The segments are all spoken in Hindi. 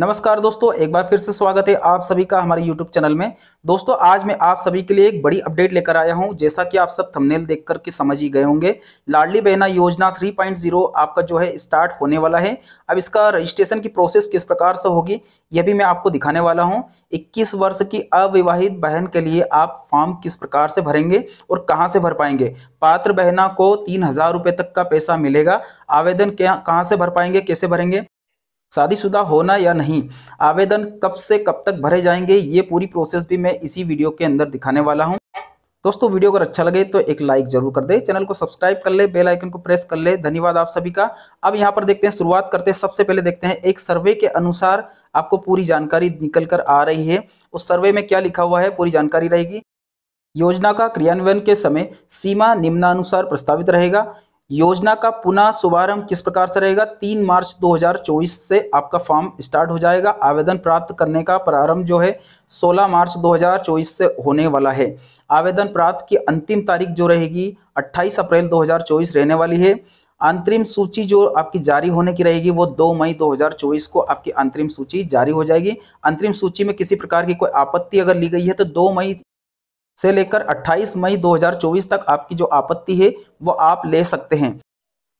नमस्कार दोस्तों एक बार फिर से स्वागत है आप सभी का हमारे YouTube चैनल में दोस्तों आज मैं आप सभी के लिए एक बड़ी अपडेट लेकर आया हूं जैसा कि आप सब थंबनेल देख करके समझ ही गए होंगे लाडली बहना योजना 3.0 आपका जो है स्टार्ट होने वाला है अब इसका रजिस्ट्रेशन की प्रोसेस किस प्रकार से होगी यह भी मैं आपको दिखाने वाला हूँ इक्कीस वर्ष की अविवाहित बहन के लिए आप फॉर्म किस प्रकार से भरेंगे और कहाँ से भर पाएंगे पात्र बहना को तीन हजार तक का पैसा मिलेगा आवेदन कहाँ से भर पाएंगे कैसे भरेंगे शादीशुदा होना या नहीं आवेदन कब से कब तक भरे जाएंगे ये पूरी प्रोसेस भी मैं इसी वीडियो के अंदर दिखाने वाला हूँ दोस्तों वीडियो अगर अच्छा लगे तो एक लाइक जरूर कर दे चैनल को सब्सक्राइब कर ले बेल आइकन को प्रेस कर ले धन्यवाद आप सभी का अब यहाँ पर देखते हैं शुरुआत करते हैं सबसे पहले देखते हैं एक सर्वे के अनुसार आपको पूरी जानकारी निकल कर आ रही है उस सर्वे में क्या लिखा हुआ है पूरी जानकारी रहेगी योजना का क्रियान्वयन के समय सीमा निम्नानुसार प्रस्तावित रहेगा योजना का पुनः शुभारंभ किस प्रकार से रहेगा तीन मार्च 2024 से आपका फॉर्म स्टार्ट हो जाएगा आवेदन प्राप्त करने का प्रारंभ जो है 16 मार्च 2024 से होने वाला है आवेदन प्राप्त की अंतिम तारीख जो रहेगी 28 अप्रैल 2024 रहने वाली है अंतरिम सूची जो आपकी जारी होने की रहेगी वो 2 मई 2024 को आपकी अंतरिम सूची जारी हो जाएगी अंतरिम सूची में किसी प्रकार की कोई आपत्ति अगर ली गई है तो 2 मई से लेकर 28 मई 2024 तक आपकी जो आपत्ति है वो आप ले सकते हैं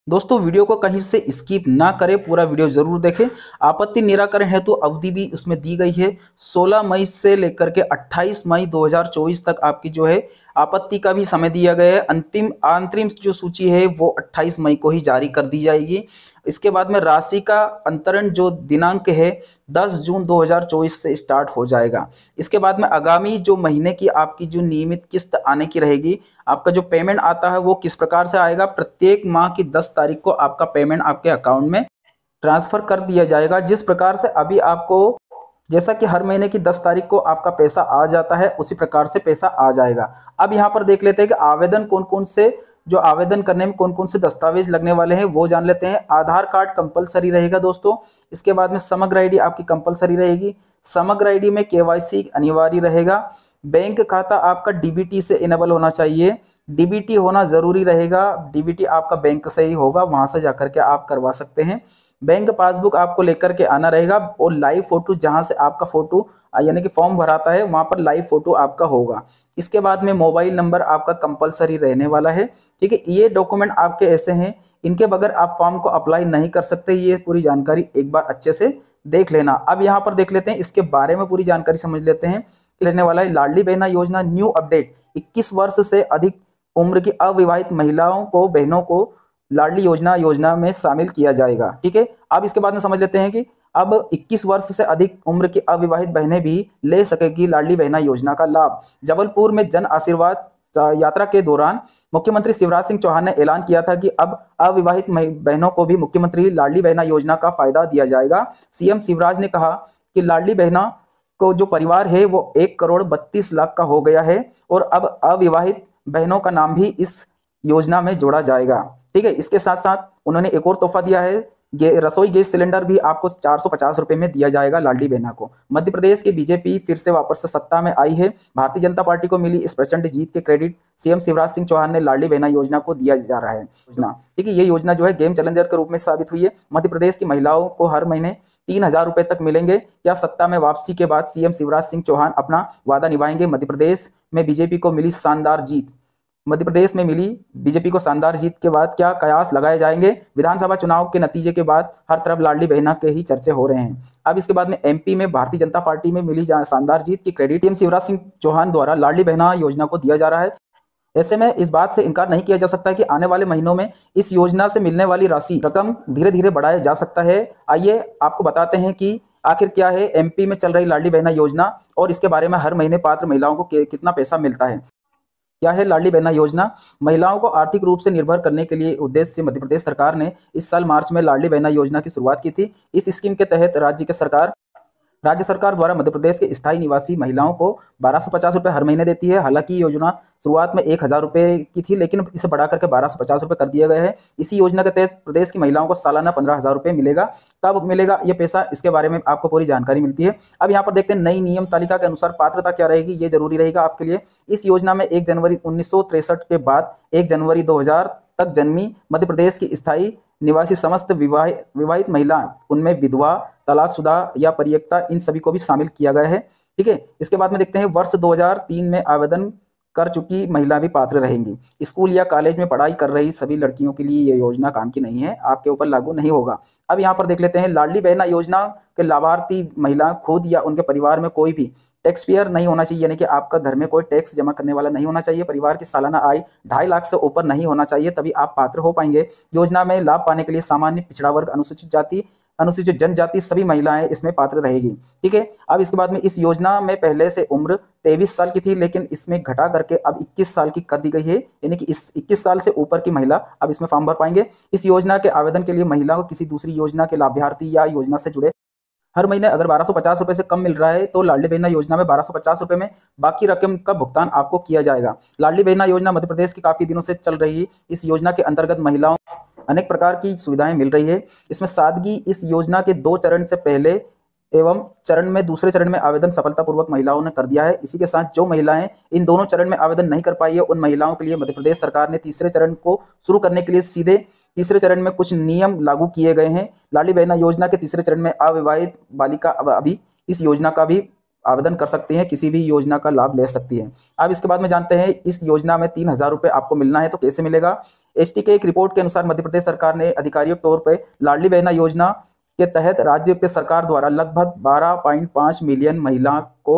दोस्तों वीडियो को कहीं से स्किप ना करें पूरा वीडियो जरूर देखें आपत्ति निराकरण हेतु तो अवधि भी उसमें दी गई है 16 मई से लेकर के 28 मई 2024 तक आपकी जो है आपत्ति का भी समय दिया गया है अंतिम अंतरिम जो सूची है वो 28 मई को ही जारी कर दी जाएगी इसके बाद में राशि का अंतरण जो दिनांक है 10 जून 2024 से स्टार्ट हो जाएगा इसके बाद में आगामी जो महीने की आपकी जो नियमित किस्त आने की रहेगी आपका जो पेमेंट आता है वो किस प्रकार से आएगा प्रत्येक माह की 10 तारीख को आपका पेमेंट आपके अकाउंट में ट्रांसफर कर दिया जाएगा जिस प्रकार से अभी आपको जैसा कि हर महीने की दस तारीख को आपका पैसा आ जाता है उसी प्रकार से पैसा आ जाएगा अब यहाँ पर देख लेते हैं कि आवेदन कौन कौन से जो आवेदन करने में कौन कौन से दस्तावेज लगने वाले हैं वो जान लेते हैं आधार कार्ड कंपलसरी रहेगा दोस्तों इसके बाद में समग्र आईडी आपकी कंपलसरी रहेगी समग्र आईडी में केवाईसी अनिवार्य रहेगा बैंक खाता आपका डीबीटी से इनेबल होना चाहिए डीबीटी होना ज़रूरी रहेगा डीबीटी आपका बैंक से ही होगा वहां से जाकर के आप करवा सकते हैं बैंक पासबुक आपको लेकर के आना रहेगा और लाइव फोटो जहां से आपका फोटो यानी कि फॉर्म भराता है वहां पर लाइव फोटो आपका होगा इसके बाद में मोबाइल नंबर आपका कंपलसरी रहने वाला है ठीक है ये डॉक्यूमेंट आपके ऐसे हैं इनके बगैर आप फॉर्म को अप्लाई नहीं कर सकते ये पूरी जानकारी एक बार अच्छे से देख लेना अब यहाँ पर देख लेते हैं इसके बारे में पूरी जानकारी समझ लेते हैं लेने वाला है लाडली बहना योजना न्यू अपडेट इक्कीस वर्ष से अधिक उम्र की अविवाहित महिलाओं को बहनों को लाडली योजना योजना में शामिल किया जाएगा ठीक है अब इसके बाद में समझ लेते हैं कि अब 21 वर्ष से अधिक उम्र की अविवाहित बहनें भी ले सकेगी लाडली बहना योजना का लाभ जबलपुर में जन आशीर्वाद यात्रा के दौरान मुख्यमंत्री शिवराज सिंह चौहान ने ऐलान किया था कि अब अविवाहित बहनों को भी मुख्यमंत्री लाडली बहना योजना का फायदा दिया जाएगा सीएम शिवराज ने कहा कि लाडली बहना को जो परिवार है वो एक करोड़ बत्तीस लाख का हो गया है और अब अविवाहित बहनों का नाम भी इस योजना में जोड़ा जाएगा ठीक है इसके साथ साथ उन्होंने एक और तोहफा दिया है ये रसोई गैस सिलेंडर भी आपको चार सौ पचास रुपए में दिया जाएगा लालडी बेना को मध्य प्रदेश की बीजेपी फिर से वापस से सत्ता में आई है भारतीय जनता पार्टी को मिली इस प्रचंड जीत के क्रेडिट सीएम शिवराज सिंह चौहान ने लालडी बेना योजना को दिया जा रहा है योजना ठीक है ये योजना जो है गेम चैलेंजर के रूप में साबित हुई है मध्य प्रदेश की महिलाओं को हर महीने तीन हजार रुपए तक मिलेंगे क्या सत्ता में वापसी के बाद सीएम शिवराज सिंह चौहान अपना वादा निभाएंगे मध्य प्रदेश में बीजेपी को मिली शानदार जीत मध्य प्रदेश में मिली बीजेपी को शानदार जीत के बाद क्या कयास लगाए जाएंगे विधानसभा चुनाव के नतीजे के बाद हर तरफ लाडली बहना के ही चर्चे हो रहे हैं अब इसके बाद में एमपी में भारतीय जनता पार्टी में मिली शानदार जीत की क्रेडिट एम शिवराज सिंह चौहान द्वारा लाडली बहना योजना को दिया जा रहा है ऐसे में इस बात से इनकार नहीं किया जा सकता कि आने वाले महीनों में इस योजना से मिलने वाली राशि रकम धीरे धीरे बढ़ाया जा सकता है आइए आपको बताते हैं कि आखिर क्या है एमपी में चल रही लाडली बहना योजना और इसके बारे में हर महीने पात्र महिलाओं को कितना पैसा मिलता है क्या है लाडली बहना योजना महिलाओं को आर्थिक रूप से निर्भर करने के लिए उद्देश्य से मध्य प्रदेश सरकार ने इस साल मार्च में लाडली बहना योजना की शुरुआत की थी इस स्कीम के तहत राज्य के सरकार राज्य सरकार द्वारा मध्य प्रदेश के स्थायी निवासी महिलाओं को बारह सौ पचास रुपये हर महीने देती है हालांकि योजना शुरुआत में एक हज़ार रुपये की थी लेकिन इसे बढ़ा करके बारह सौ पचास रुपये कर दिया गया है इसी योजना के तहत प्रदेश की महिलाओं को सालाना पंद्रह हज़ार रुपये मिलेगा कब मिलेगा ये पैसा इसके बारे में आपको पूरी जानकारी मिलती है अब यहाँ पर देखते हैं नई नियम तालिका के अनुसार पात्रता क्या रहेगी ये जरूरी रहेगा आपके लिए इस योजना में एक जनवरी उन्नीस के बाद एक जनवरी दो तक जन्मी मध्य प्रदेश की स्थायी निवासी समस्त विवाहित विवाहित महिला उनमें विधवा तलाकशुदा या परियक्ता इन सभी को भी शामिल किया गया है ठीक है इसके बाद में देखते हैं वर्ष 2003 में आवेदन कर चुकी महिला भी पात्र रहेंगी स्कूल या कॉलेज में पढ़ाई कर रही सभी लड़कियों के लिए यह योजना काम की नहीं है आपके ऊपर लागू नहीं होगा अब यहाँ पर देख लेते हैं लाडली बहना योजना के लाभार्थी महिला खुद या उनके परिवार में कोई भी टैक्स पेयर नहीं होना चाहिए यानी कि आपका घर में कोई टैक्स जमा करने वाला नहीं होना चाहिए परिवार की सालाना आय ढाई लाख से ऊपर नहीं होना चाहिए तभी आप पात्र हो पाएंगे योजना में लाभ पाने के लिए सामान्य पिछड़ा वर्ग अनुसूचित जाति अनुसूचित जनजाति सभी महिलाएं इसमें पात्र रहेगी ठीक है अब इसके बाद में इस योजना में पहले से उम्र तेईस साल की थी लेकिन इसमें घटा करके अब इक्कीस साल की कर दी गई है यानी कि इस इक्कीस साल से ऊपर की महिला अब इसमें फॉर्म भर पाएंगे इस योजना के आवेदन के लिए महिला को किसी दूसरी योजना के लाभार्थी या योजना से जुड़े हर महीने अगर बारह रुपए से कम मिल रहा है तो लाडली बहना योजना में बारह रुपए में बाकी रकम का भुगतान आपको किया जाएगा लाडली बहना योजना मध्य प्रदेश की काफी दिनों से चल रही इस योजना के अंतर्गत महिलाओं अनेक प्रकार की सुविधाएं मिल रही है इसमें सादगी इस योजना के दो चरण से पहले एवं चरण में दूसरे चरण में आवेदन सफलतापूर्वक महिलाओं ने कर दिया है इसी के साथ जो महिलाएं इन दोनों चरण में आवेदन नहीं कर पाई है उन महिलाओं के लिए मध्य प्रदेश सरकार ने तीसरे चरण को शुरू करने के लिए सीधे तीसरे चरण में कुछ नियम लागू किए गए हैं लाली बहना योजना के तीसरे चरण में अविवाहित बालिका अभी इस योजना का भी आवेदन कर सकती है किसी भी योजना का लाभ ले सकती है अब इसके बाद में जानते हैं इस योजना में तीन हजार रुपए आपको मिलना है तो कैसे मिलेगा एसटी के एक रिपोर्ट के अनुसार मध्य प्रदेश सरकार ने आधिकारिक तौर पर लाडली बहना योजना के तहत राज्य के सरकार द्वारा लगभग 12.5 मिलियन महिला को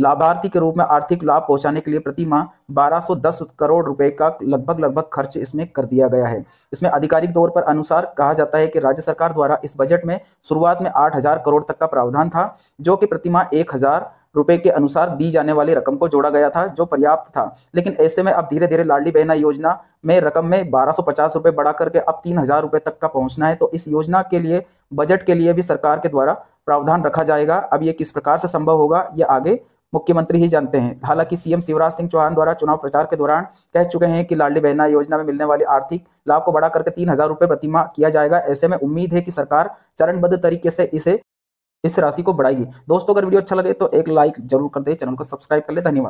लाभार्थी के रूप में आर्थिक लाभ पहुंचाने के लिए प्रति माह 1210 करोड़ रुपए का लगभग लगभग खर्च इसमें कर दिया गया है इसमें आधिकारिक तौर पर अनुसार कहा जाता है कि राज्य सरकार द्वारा इस बजट में शुरुआत में 8000 करोड़ तक का प्रावधान था जो कि प्रति माह एक हजार रुपए के अनुसार दी जाने वाली रकम को जोड़ा गया था जो पर्याप्त था लेकिन ऐसे में अब धीरे धीरे लाडली बहना योजना में रकम में बारह सौ पचास बढ़ा करके अब तीन हजार तक का पहुंचना है तो इस योजना के लिए बजट के लिए भी सरकार के द्वारा प्रावधान रखा जाएगा अब ये किस प्रकार से संभव होगा ये आगे मुख्यमंत्री ही जानते हैं हालांकि सीएम शिवराज सिंह चौहान द्वारा चुनाव प्रचार के दौरान कह चुके हैं कि लाडली बहना योजना में मिलने वाले आर्थिक लाभ को बढ़ा करके तीन हजार रुपए प्रतिमा किया जाएगा ऐसे में उम्मीद है कि सरकार चरणबद्ध तरीके से इसे इस राशि को बढ़ाएगी दोस्तों अगर वीडियो अच्छा लगे तो एक लाइक जरूर कर दे चैनल को सब्सक्राइब कर ले धन्यवाद